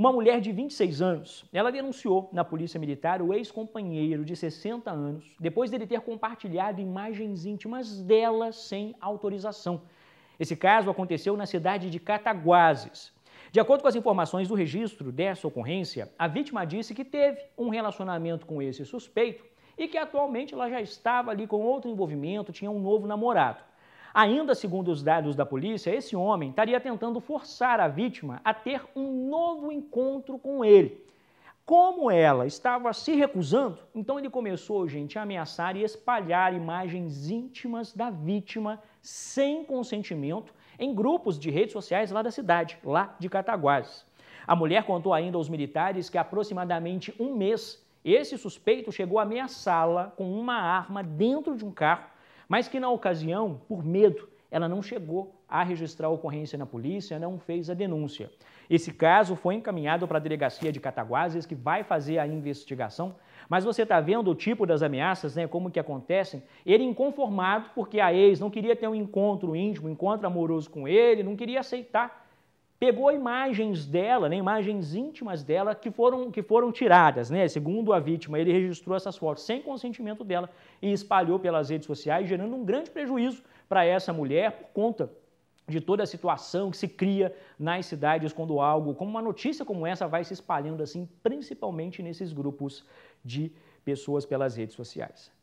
Uma mulher de 26 anos, ela denunciou na polícia militar o ex-companheiro de 60 anos, depois dele ter compartilhado imagens íntimas dela sem autorização. Esse caso aconteceu na cidade de Cataguases. De acordo com as informações do registro dessa ocorrência, a vítima disse que teve um relacionamento com esse suspeito e que atualmente ela já estava ali com outro envolvimento, tinha um novo namorado. Ainda segundo os dados da polícia, esse homem estaria tentando forçar a vítima a ter um novo encontro com ele. Como ela estava se recusando, então ele começou, gente, a ameaçar e espalhar imagens íntimas da vítima sem consentimento em grupos de redes sociais lá da cidade, lá de Cataguases. A mulher contou ainda aos militares que aproximadamente um mês esse suspeito chegou a ameaçá-la com uma arma dentro de um carro mas que na ocasião, por medo, ela não chegou a registrar a ocorrência na polícia, não fez a denúncia. Esse caso foi encaminhado para a delegacia de Cataguases, que vai fazer a investigação. Mas você está vendo o tipo das ameaças, né, como que acontecem? Ele inconformado porque a ex não queria ter um encontro íntimo, um encontro amoroso com ele, não queria aceitar pegou imagens dela, né, imagens íntimas dela que foram, que foram tiradas, né? Segundo a vítima, ele registrou essas fotos sem consentimento dela e espalhou pelas redes sociais, gerando um grande prejuízo para essa mulher por conta de toda a situação que se cria nas cidades quando algo, como uma notícia como essa, vai se espalhando assim, principalmente nesses grupos de pessoas pelas redes sociais.